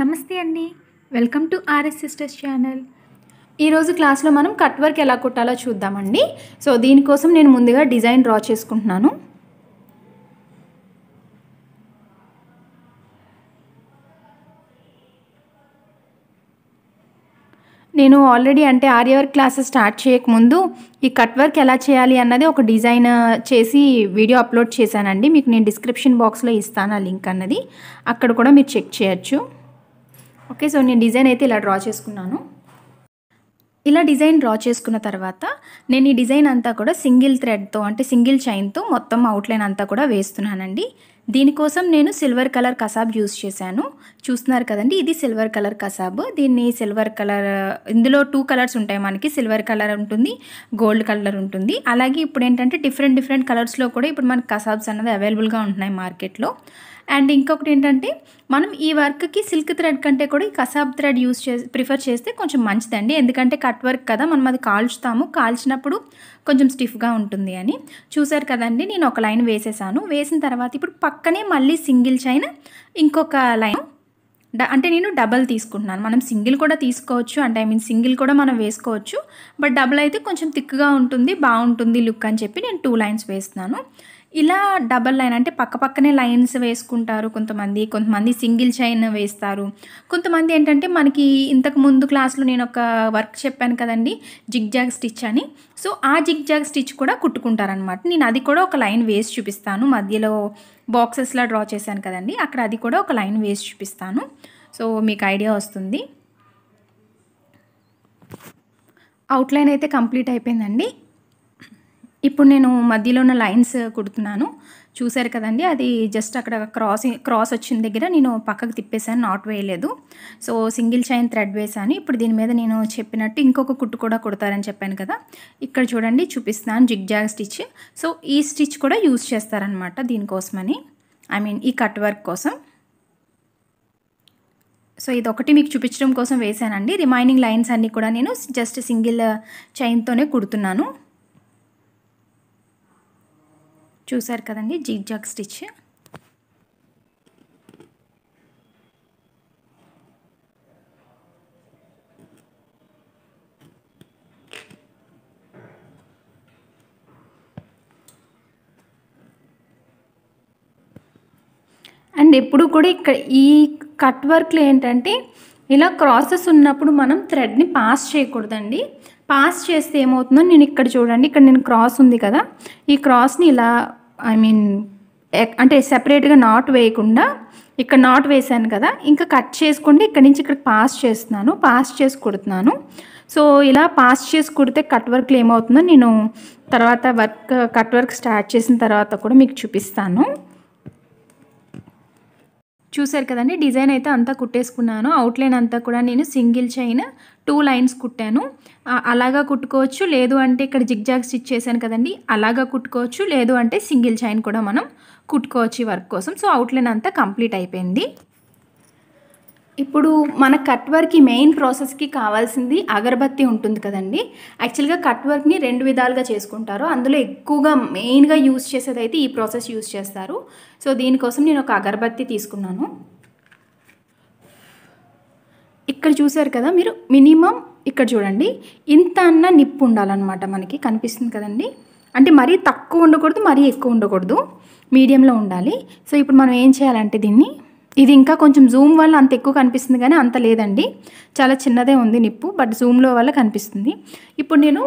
నమస్తే అండి welcome to RS sisters channel ఈరోజు క్లాస్లో మనం కట్ వర్క్ ఎలా కుట్టాలో చూద్దామండి సో దీనికోసం నేను ముందుగా డిజైన్ డ్రా చేసుకుంటున్నాను నేను ఆల్రెడీ అంటే ఆర్య వర్క్ క్లాసెస్ స్టార్ట్ చేయకముందు ఈ కట్ వర్క్ ఎలా చేయాలి అన్నది ఒక డిజైన్ చేసి వీడియో అప్లోడ్ చేశానండి మీకు నేను డిస్క్రిప్షన్ బాక్స్లో ఇస్తాను ఆ లింక్ అన్నది అక్కడ కూడా మీరు చెక్ చేయొచ్చు ఓకే సో నేను డిజైన్ అయితే ఇలా డ్రా చేసుకున్నాను ఇలా డిజైన్ డ్రా చేసుకున్న తర్వాత నేను ఈ డిజైన్ అంతా కూడా సింగిల్ థ్రెడ్తో అంటే సింగిల్ చైన్తో మొత్తం అవుట్లైన్ అంతా కూడా వేస్తున్నానండి దీనికోసం నేను సిల్వర్ కలర్ కసాబ్ యూస్ చేశాను చూస్తున్నారు కదండి ఇది సిల్వర్ కలర్ కసాబ్ దీన్ని సిల్వర్ కలర్ ఇందులో టూ కలర్స్ ఉంటాయి మనకి సిల్వర్ కలర్ ఉంటుంది గోల్డ్ కలర్ ఉంటుంది అలాగే ఇప్పుడు ఏంటంటే డిఫరెంట్ డిఫరెంట్ కలర్స్లో కూడా ఇప్పుడు మనకి కసాబ్స్ అన్నది అవైలబుల్గా ఉంటున్నాయి మార్కెట్లో అండ్ ఇంకొకటి ఏంటంటే మనం ఈ వర్క్కి సిల్క్ థ్రెడ్ కంటే కూడా ఈ కసాబ్ థ్రెడ్ యూస్ చే ప్రిఫర్ చేస్తే కొంచెం మంచిదండి ఎందుకంటే కట్ వర్క్ కదా మనం అది కాల్చుతాము కాల్చినప్పుడు కొంచెం స్టిఫ్గా ఉంటుంది అని చూసారు కదండి నేను ఒక లైన్ వేసేసాను వేసిన తర్వాత ఇప్పుడు పక్కనే మళ్ళీ సింగిల్ చైన్ ఇంకొక లైన్ అంటే నేను డబల్ తీసుకుంటున్నాను మనం సింగిల్ కూడా తీసుకోవచ్చు అంటే ఐ మీన్ సింగిల్ కూడా మనం వేసుకోవచ్చు బట్ డబల్ అయితే కొంచెం థిక్గా ఉంటుంది బాగుంటుంది లుక్ అని చెప్పి నేను టూ లైన్స్ వేస్తున్నాను ఇలా డబల్ లైన్ అంటే పక్క పక్కనే లైన్స్ వేసుకుంటారు కొంతమంది కొంతమంది సింగిల్ చైన్ వేస్తారు కొంతమంది ఏంటంటే మనకి ఇంతకు ముందు క్లాస్లో నేను ఒక వర్క్ చెప్పాను కదండి జిగ్ జాగ్ స్టిచ్ అని సో ఆ జిగ్ జాగ్ స్టిచ్ కూడా కుట్టుకుంటారనమాట నేను అది కూడా ఒక లైన్ వేసి చూపిస్తాను మధ్యలో బాక్సెస్లా డ్రా చేశాను కదండి అక్కడ అది కూడా ఒక లైన్ వేసి చూపిస్తాను సో మీకు ఐడియా వస్తుంది అవుట్లైన్ అయితే కంప్లీట్ అయిపోయిందండి ఇప్పుడు నేను మధ్యలో ఉన్న లైన్స్ కుడుతున్నాను చూశారు కదండి అది జస్ట్ అక్కడ క్రాస్ క్రాస్ వచ్చిన దగ్గర నేను పక్కకు తిప్పేశాను నాట్ వేయలేదు సో సింగిల్ చైన్ థ్రెడ్ వేశాను ఇప్పుడు దీని మీద నేను చెప్పినట్టు ఇంకొక కుట్టు కూడా కుడతారని చెప్పాను కదా ఇక్కడ చూడండి చూపిస్తున్నాను జాగ్ స్టిచ్ సో ఈ స్టిచ్ కూడా యూజ్ చేస్తారనమాట దీనికోసమని ఐ మీన్ ఈ కట్ వర్క్ కోసం సో ఇది ఒకటి మీకు చూపించడం కోసం వేశానండి రిమైనింగ్ లైన్స్ అన్నీ కూడా నేను జస్ట్ సింగిల్ చైన్తోనే కుడుతున్నాను చూసారు కదండి జిగ్జాగ్ స్టిచ్ అండ్ ఎప్పుడు కూడా ఇక్కడ ఈ కట్ వర్క్లు ఏంటంటే ఇలా క్రాసెస్ ఉన్నప్పుడు మనం థ్రెడ్ని పాస్ చేయకూడదండి పాస్ చేస్తే ఏమవుతుందో నేను ఇక్కడ చూడండి ఇక్కడ నేను క్రాస్ ఉంది కదా ఈ క్రాస్ని ఇలా ఐ మీన్ అంటే సెపరేట్గా నాట్ వేయకుండా ఇక్కడ నాట్ వేశాను కదా ఇంకా కట్ చేసుకుంటే ఇక్కడ నుంచి ఇక్కడ పాస్ చేస్తున్నాను పాస్ చేసి కుడుతున్నాను సో ఇలా పాస్ చేసి కుడితే కట్ వర్క్లు ఏమవుతుందో నేను తర్వాత వర్క్ కట్ వర్క్ స్టార్ట్ చేసిన తర్వాత కూడా మీకు చూపిస్తాను చూసారు కదండి డిజైన్ అయితే అంతా కుట్టేసుకున్నాను అవుట్లైన్ అంతా కూడా నేను సింగిల్ చైన్ టూ లైన్స్ కుట్టాను అలాగా కుట్టుకోవచ్చు లేదు అంటే ఇక్కడ జిగ్జాగ్ స్టిచ్ చేశాను కదండి అలాగా కుట్టుకోవచ్చు లేదు అంటే సింగిల్ చైన్ కూడా మనం కుట్టుకోవచ్చు వర్క్ కోసం సో అవుట్లైన్ అంతా కంప్లీట్ అయిపోయింది ఇప్పుడు మన కట్ వర్క్కి మెయిన్ ప్రాసెస్కి కావాల్సింది అగరబత్తి ఉంటుంది కదండి యాక్చువల్గా కట్ వర్క్ని రెండు విధాలుగా చేసుకుంటారు అందులో ఎక్కువగా మెయిన్గా యూస్ చేసేదైతే ఈ ప్రాసెస్ యూస్ చేస్తారు సో దీనికోసం నేను ఒక అగరబత్తి తీసుకున్నాను ఇక్కడ చూసారు కదా మీరు మినిమం ఇక్కడ చూడండి ఇంత అన్న నిప్పు ఉండాలన్నమాట మనకి కనిపిస్తుంది కదండి అంటే మరీ తక్కువ ఉండకూడదు మరీ ఎక్కువ ఉండకూడదు మీడియంలో ఉండాలి సో ఇప్పుడు మనం ఏం చేయాలంటే దీన్ని ఇది ఇంకా కొంచెం జూమ్ వల్ల అంత ఎక్కువ కనిపిస్తుంది కానీ అంత లేదండి చాలా చిన్నదే ఉంది నిప్పు బట్ జూమ్లో వల్ల కనిపిస్తుంది ఇప్పుడు నేను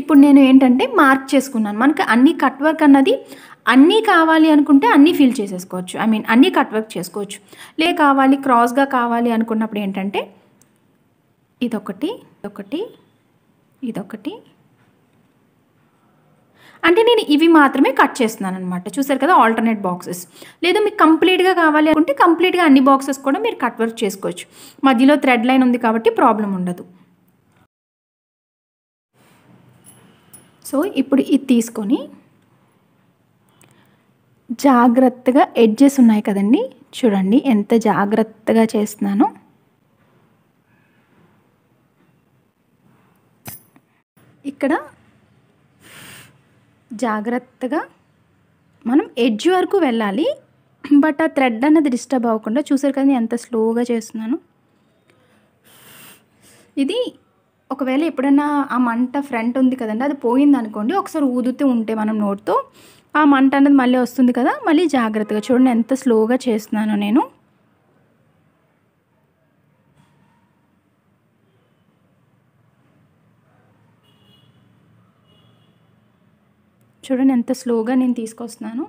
ఇప్పుడు నేను ఏంటంటే మార్క్ చేసుకున్నాను మనకి అన్ని కట్ వర్క్ అన్నది అన్నీ కావాలి అనుకుంటే అన్నీ ఫిల్ చేసేసుకోవచ్చు ఐ మీన్ అన్నీ కట్ వర్క్ చేసుకోవచ్చు లే కావాలి క్రాస్గా కావాలి అనుకున్నప్పుడు ఏంటంటే ఇదొకటి ఒకటి ఇదొకటి అంటే నేను ఇవి మాత్రమే కట్ చేస్తున్నాను అనమాట చూసారు కదా ఆల్టర్నేట్ బాక్సెస్ లేదా మీకు కంప్లీట్గా కావాలి అనుకుంటే కంప్లీట్గా అన్ని బాక్సెస్ కూడా మీరు కట్ వర్క్ చేసుకోవచ్చు మధ్యలో థ్రెడ్ లైన్ ఉంది కాబట్టి ప్రాబ్లం ఉండదు సో ఇప్పుడు ఇది తీసుకొని జాగ్రత్తగా ఎడ్జెస్ ఉన్నాయి కదండి చూడండి ఎంత జాగ్రత్తగా చేస్తున్నానో ఇక్కడ జాగ్రత్తగా మనం ఎడ్జ్ వరకు వెళ్ళాలి బట్ ఆ థ్రెడ్ అన్నది డిస్టర్బ్ అవ్వకుండా చూసారు కదా ఎంత స్లోగా చేస్తున్నాను ఇది ఒకవేళ ఎప్పుడన్నా ఆ మంట ఫ్రంట్ ఉంది కదండి అది పోయింది అనుకోండి ఒకసారి ఊదుతూ ఉంటే మనం నోట్తో ఆ మంట అన్నది మళ్ళీ వస్తుంది కదా మళ్ళీ జాగ్రత్తగా చూడండి ఎంత స్లోగా చేస్తున్నాను నేను చూడండి ఎంత స్లోగా నేను తీసుకొస్తున్నాను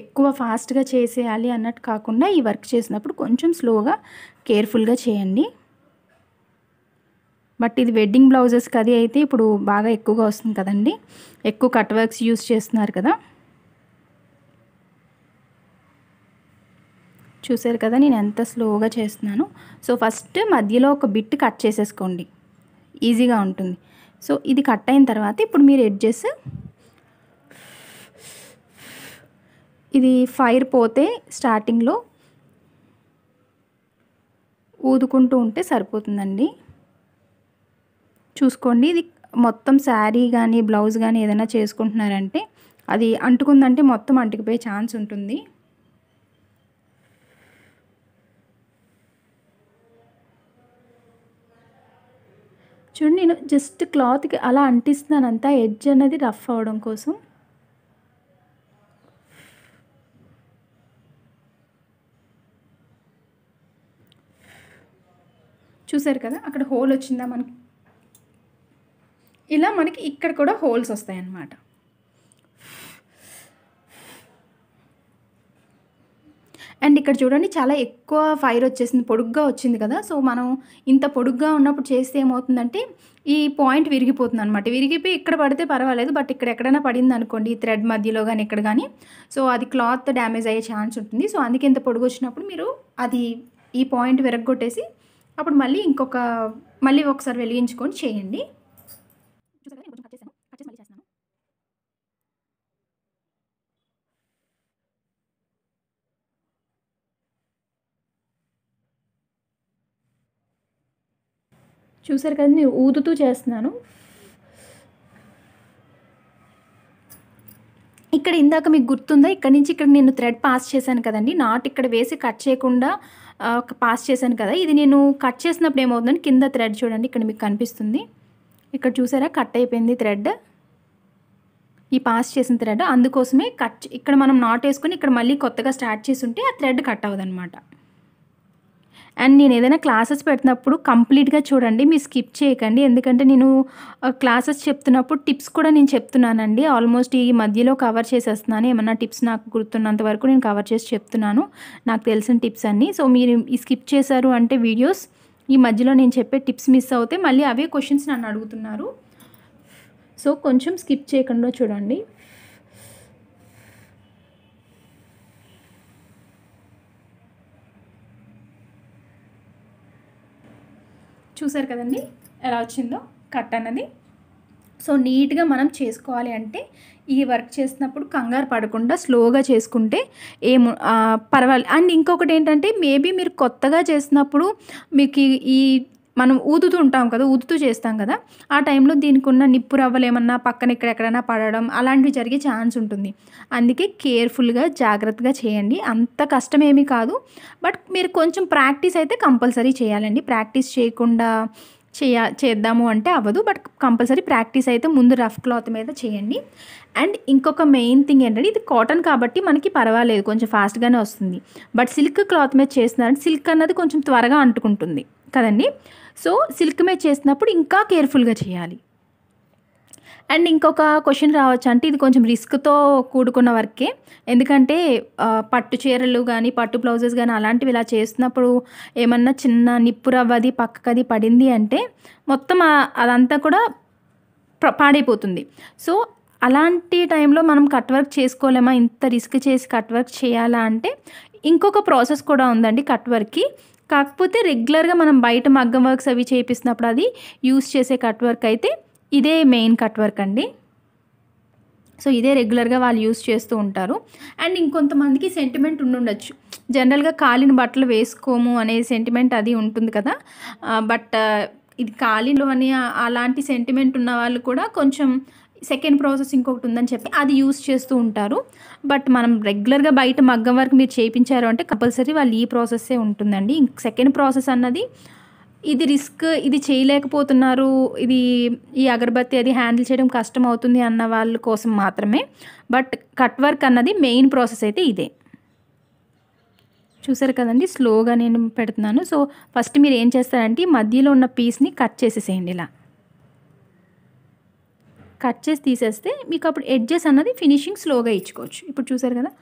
ఎక్కువ ఫాస్ట్గా చేసేయాలి అన్నట్టు కాకుండా ఈ వర్క్ చేసినప్పుడు కొంచెం స్లోగా కేర్ఫుల్గా చేయండి బట్ ఇది వెడ్డింగ్ బ్లౌజెస్కి అది అయితే ఇప్పుడు బాగా ఎక్కువగా వస్తుంది కదండి ఎక్కువ కట్ వర్క్స్ యూస్ చేస్తున్నారు కదా చూసారు కదా నేను ఎంత స్లోగా చేస్తున్నాను సో ఫస్ట్ మధ్యలో ఒక బిట్ కట్ చేసేసుకోండి ఈజీగా ఉంటుంది సో ఇది కట్ అయిన తర్వాత ఇప్పుడు మీరు ఎడ్జెస్ ఇది ఫైర్ పోతే స్టార్టింగ్లో ఊదుకుంటూ ఉంటే సరిపోతుందండి చూసుకోండి ఇది మొత్తం శారీ కానీ బ్లౌజ్ కానీ ఏదైనా చేసుకుంటున్నారంటే అది అంటుకుందంటే మొత్తం అంటుకుపోయే ఛాన్స్ ఉంటుంది చూడండి నేను జస్ట్ క్లాత్కి అలా అంటిస్తున్నానంతా ఎడ్జ్ అనేది రఫ్ అవ్వడం కోసం చూసారు కదా అక్కడ హోల్ వచ్చిందా మనకి ఇలా మనకి ఇక్కడ కూడా హోల్స్ వస్తాయన్నమాట అండ్ ఇక్కడ చూడండి చాలా ఎక్కువ ఫైర్ వచ్చేసింది పొడుగ్గా వచ్చింది కదా సో మనం ఇంత పొడుగ్గా ఉన్నప్పుడు చేస్తే ఏమవుతుందంటే ఈ పాయింట్ విరిగిపోతుంది అనమాట విరిగిపోయి ఇక్కడ పడితే పర్వాలేదు బట్ ఇక్కడ ఎక్కడైనా పడింది అనుకోండి ఈ థ్రెడ్ మధ్యలో కానీ ఇక్కడ కానీ సో అది క్లాత్ డ్యామేజ్ అయ్యే ఛాన్స్ ఉంటుంది సో అందుకే ఇంత పొడుగు వచ్చినప్పుడు మీరు అది ఈ పాయింట్ విరగొట్టేసి అప్పుడు మళ్ళీ ఇంకొక మళ్ళీ ఒకసారి వెలిగించుకొని చేయండి చూసారు కదా నేను ఊదుతూ చేస్తున్నాను ఇక్కడ ఇందాక మీకు గుర్తుందా ఇక్కడ నుంచి ఇక్కడ నేను థ్రెడ్ పాస్ చేశాను కదండి నాట్ ఇక్కడ వేసి కట్ చేయకుండా పాస్ చేశాను కదా ఇది నేను కట్ చేసినప్పుడు ఏమవుతుందని కింద థ్రెడ్ చూడండి ఇక్కడ మీకు కనిపిస్తుంది ఇక్కడ చూసారా కట్ అయిపోయింది థ్రెడ్ ఈ పాస్ చేసిన థ్రెడ్ అందుకోసమే కట్ ఇక్కడ మనం నాట్ వేసుకొని ఇక్కడ మళ్ళీ కొత్తగా స్టార్ట్ చేసి ఉంటే ఆ థ్రెడ్ కట్ అనమాట అండ్ నేను ఏదైనా క్లాసెస్ పెట్టినప్పుడు కంప్లీట్గా చూడండి మీరు స్కిప్ చేయకండి ఎందుకంటే నేను క్లాసెస్ చెప్తున్నప్పుడు టిప్స్ కూడా నేను చెప్తున్నానండి ఆల్మోస్ట్ ఈ మధ్యలో కవర్ చేసేస్తున్నాను ఏమన్నా టిప్స్ నాకు గుర్తున్నంత వరకు నేను కవర్ చేసి చెప్తున్నాను నాకు తెలిసిన టిప్స్ అన్నీ సో మీరు ఈ స్కిప్ చేశారు అంటే వీడియోస్ ఈ మధ్యలో నేను చెప్పే టిప్స్ మిస్ అవుతే మళ్ళీ అవే క్వశ్చన్స్ నన్ను అడుగుతున్నారు సో కొంచెం స్కిప్ చేయకుండా చూడండి చూసారు కదండి ఎలా వచ్చిందో కట్ అన్నది సో నీట్గా మనం చేసుకోవాలి అంటే ఈ వర్క్ చేసినప్పుడు కంగారు పడకుండా స్లోగా చేసుకుంటే ఏము పర్వాలేదు అండ్ ఇంకొకటి ఏంటంటే మేబీ మీరు కొత్తగా చేసినప్పుడు మీకు ఈ మనం ఊదుతూ ఉంటాం కదా ఊదుతూ చేస్తాం కదా ఆ టైంలో దీనికి ఉన్న నిప్పు రవ్వలు ఏమన్నా పక్కన ఎక్కడెక్కడైనా పడడం అలాంటివి జరిగే ఛాన్స్ ఉంటుంది అందుకే కేర్ఫుల్గా జాగ్రత్తగా చేయండి అంత కష్టం ఏమీ కాదు బట్ మీరు కొంచెం ప్రాక్టీస్ అయితే కంపల్సరీ చేయాలండి ప్రాక్టీస్ చేయకుండా చేయ చేద్దాము అంటే అవ్వదు బట్ కంపల్సరీ ప్రాక్టీస్ అయితే ముందు రఫ్ క్లాత్ మీద చేయండి అండ్ ఇంకొక మెయిన్ థింగ్ ఏంటంటే ఇది కాటన్ కాబట్టి మనకి పర్వాలేదు కొంచెం ఫాస్ట్గానే వస్తుంది బట్ సిల్క్ క్లాత్ మీద చేస్తున్నారంటే సిల్క్ అన్నది కొంచెం త్వరగా అంటుకుంటుంది కదండి సో సిల్క్ మీద చేసినప్పుడు ఇంకా కేర్ఫుల్గా చేయాలి అండ్ ఇంకొక క్వశ్చన్ రావచ్చు అంటే ఇది కొంచెం రిస్క్తో కూడుకున్న వర్కే ఎందుకంటే పట్టు చీరలు కానీ పట్టు బ్లౌజెస్ కానీ అలాంటివి ఇలా చేస్తున్నప్పుడు ఏమన్నా చిన్న నిప్పు రవ్వది పక్కకది పడింది అంటే మొత్తం అదంతా కూడా పాడైపోతుంది సో అలాంటి టైంలో మనం కట్ వర్క్ చేసుకోలేమా ఇంత రిస్క్ చేసి కట్ వర్క్ చేయాలా అంటే ఇంకొక ప్రాసెస్ కూడా ఉందండి కట్ వర్క్కి కాకపోతే రెగ్యులర్గా మనం బయట మగ్గం వర్క్స్ అవి చేయిస్తున్నప్పుడు అది యూస్ చేసే కట్ వర్క్ అయితే ఇదే మెయిన్ కట్ వర్క్ అండి సో ఇదే రెగ్యులర్గా వాళ్ళు యూస్ చేస్తూ ఉంటారు అండ్ ఇంకొంతమందికి సెంటిమెంట్ ఉండుండొచ్చు జనరల్గా కాలిన బట్టలు వేసుకోము అనే సెంటిమెంట్ అది ఉంటుంది కదా బట్ ఇది కాలిలో అని అలాంటి సెంటిమెంట్ ఉన్న వాళ్ళు కూడా కొంచెం సెకండ్ ప్రాసెస్ ఇంకొకటి ఉందని చెప్పి అది యూస్ చేస్తూ ఉంటారు బట్ మనం రెగ్యులర్గా బయట మగ్గం వర్క్ మీరు చేయించారు అంటే కంపల్సరీ వాళ్ళు ఈ ప్రాసెస్సే ఉంటుందండి ఇంక సెకండ్ ప్రాసెస్ అన్నది ఇది రిస్క్ ఇది చేయలేకపోతున్నారు ఇది ఈ అగరబత్తి అది హ్యాండిల్ చేయడం కష్టం అవుతుంది అన్న వాళ్ళ కోసం మాత్రమే బట్ కట్ వర్క్ అన్నది మెయిన్ ప్రాసెస్ అయితే ఇదే చూసారు కదండి స్లోగా నేను పెడుతున్నాను సో ఫస్ట్ మీరు ఏం చేస్తారంటే మధ్యలో ఉన్న పీస్ని కట్ చేసేసేయండి ఇలా కట్ చేసి తీసేస్తే మీకు అప్పుడు ఎడ్జెస్ అన్నది ఫినిషింగ్ స్లోగా ఇచ్చుకోవచ్చు ఇప్పుడు చూసారు కదా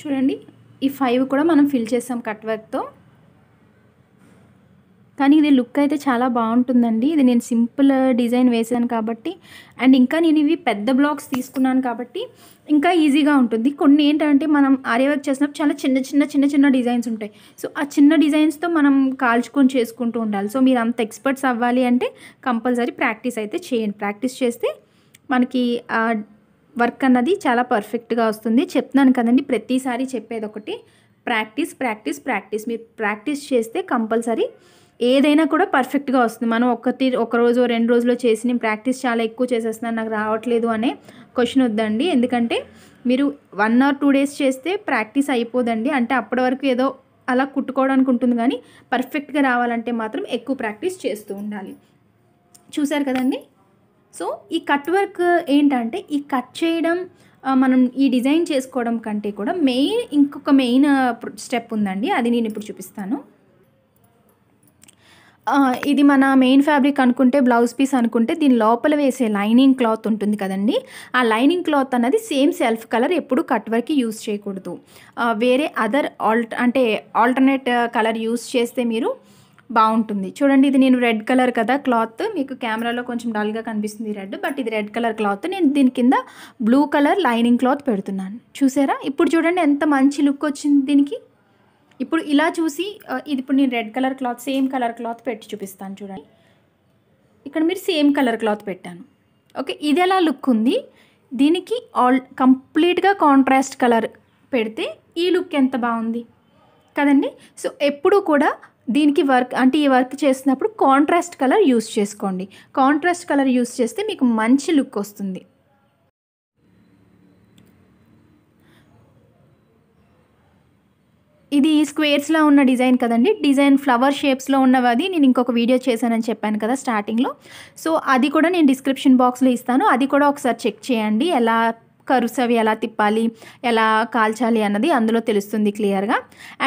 చూడండి ఈ ఫైవ్ కూడా మనం ఫిల్ చేసాం కట్ వర్క్తో కానీ ఇది లుక్ అయితే చాలా బాగుంటుందండి ఇది నేను సింపుల్ డిజైన్ వేసాను కాబట్టి అండ్ ఇంకా నేను ఇవి పెద్ద బ్లాక్స్ తీసుకున్నాను కాబట్టి ఇంకా ఈజీగా ఉంటుంది కొన్ని ఏంటంటే మనం ఆర్య వర్క్ చేసినప్పుడు చాలా చిన్న చిన్న చిన్న చిన్న డిజైన్స్ ఉంటాయి సో ఆ చిన్న డిజైన్స్తో మనం కాల్చుకొని చేసుకుంటూ ఉండాలి సో మీరు అంత ఎక్స్పర్ట్స్ అవ్వాలి అంటే కంపల్సరీ ప్రాక్టీస్ అయితే చేయండి ప్రాక్టీస్ చేస్తే మనకి వర్క్ అన్నది చాలా పర్ఫెక్ట్గా వస్తుంది చెప్తున్నాను కదండి ప్రతిసారి చెప్పేది ఒకటి ప్రాక్టీస్ ప్రాక్టీస్ ప్రాక్టీస్ మీరు ప్రాక్టీస్ చేస్తే కంపల్సరీ ఏదైనా కూడా పర్ఫెక్ట్గా వస్తుంది మనం ఒకటి ఒక రోజు రెండు చేసి నేను ప్రాక్టీస్ చాలా ఎక్కువ చేసేస్తున్నాను నాకు రావట్లేదు అనే క్వశ్చన్ వద్దండి ఎందుకంటే మీరు వన్ ఆర్ టూ డేస్ చేస్తే ప్రాక్టీస్ అయిపోదండి అంటే అప్పటి వరకు ఏదో అలా కుట్టుకోవడానికి ఉంటుంది కానీ పర్ఫెక్ట్గా రావాలంటే మాత్రం ఎక్కువ ప్రాక్టీస్ చేస్తూ ఉండాలి చూసారు కదండి సో ఈ కట్ వర్క్ ఏంటంటే ఈ కట్ చేయడం మనం ఈ డిజైన్ చేసుకోవడం కంటే కూడా మెయిన్ ఇంకొక మెయిన్ స్టెప్ ఉందండి అది నేను ఇప్పుడు చూపిస్తాను ఇది మన మెయిన్ ఫ్యాబ్రిక్ అనుకుంటే బ్లౌజ్ పీస్ అనుకుంటే దీని లోపల వేసే లైనింగ్ క్లాత్ ఉంటుంది కదండి ఆ లైనింగ్ క్లాత్ అన్నది సేమ్ సెల్ఫ్ కలర్ ఎప్పుడు కట్ వర్క్కి యూజ్ చేయకూడదు వేరే అదర్ ఆల్ట అంటే ఆల్టర్నేట్ కలర్ యూజ్ చేస్తే మీరు బాగుంటుంది చూడండి ఇది నేను రెడ్ కలర్ కదా క్లాత్ మీకు కెమెరాలో కొంచెం డల్గా కనిపిస్తుంది రెడ్ బట్ ఇది రెడ్ కలర్ క్లాత్ నేను దీని కింద బ్లూ కలర్ లైనింగ్ క్లాత్ పెడుతున్నాను చూసారా ఇప్పుడు చూడండి ఎంత మంచి లుక్ వచ్చింది దీనికి ఇప్పుడు ఇలా చూసి ఇది ఇప్పుడు నేను red colour cloth same colour cloth పెట్టి చూపిస్తాను చూడండి ఇక్కడ మీరు సేమ్ కలర్ క్లాత్ పెట్టాను ఓకే ఇది ఎలా లుక్ ఉంది దీనికి ఆల్ కంప్లీట్గా కాంట్రాస్ట్ కలర్ పెడితే ఈ లుక్ ఎంత బాగుంది కదండి సో ఎప్పుడూ కూడా దీనికి వర్క్ అంటే ఈ వర్క్ చేసినప్పుడు కాంట్రాస్ట్ కలర్ యూస్ చేసుకోండి కాంట్రాస్ట్ కలర్ యూస్ చేస్తే మీకు మంచి లుక్ వస్తుంది ఇది స్క్వేర్స్లో ఉన్న డిజైన్ కదండి డిజైన్ ఫ్లవర్ షేప్స్లో ఉన్నవది నేను ఇంకొక వీడియో చేశానని చెప్పాను కదా స్టార్టింగ్లో సో అది కూడా నేను డిస్క్రిప్షన్ బాక్స్లో ఇస్తాను అది కూడా ఒకసారి చెక్ చేయండి ఎలా కరుస్ అవి ఎలా తిప్పాలి ఎలా కాల్చాలి అన్నది అందులో తెలుస్తుంది క్లియర్గా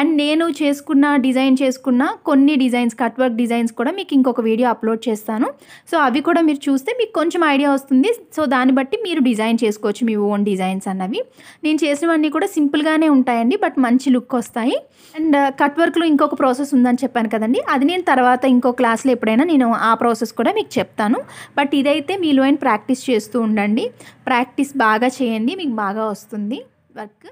అండ్ నేను చేసుకున్న డిజైన్ చేసుకున్న కొన్ని డిజైన్స్ కట్ వర్క్ డిజైన్స్ కూడా మీకు ఇంకొక వీడియో అప్లోడ్ చేస్తాను సో అవి కూడా మీరు చూస్తే మీకు కొంచెం ఐడియా వస్తుంది సో దాన్ని బట్టి మీరు డిజైన్ చేసుకోవచ్చు మీ ఓన్ డిజైన్స్ అన్నవి నేను చేసినవన్నీ కూడా సింపుల్గానే ఉంటాయండి బట్ మంచి లుక్ వస్తాయి అండ్ కట్ వర్క్లో ఇంకొక ప్రాసెస్ ఉందని చెప్పాను కదండి అది నేను తర్వాత ఇంకో క్లాస్లో ఎప్పుడైనా నేను ఆ ప్రాసెస్ కూడా మీకు చెప్తాను బట్ ఇదైతే మీలో ప్రాక్టీస్ చేస్తూ ఉండండి ప్రాక్టీస్ బాగా చేయండి మీకు బాగా వస్తుంది వర్క్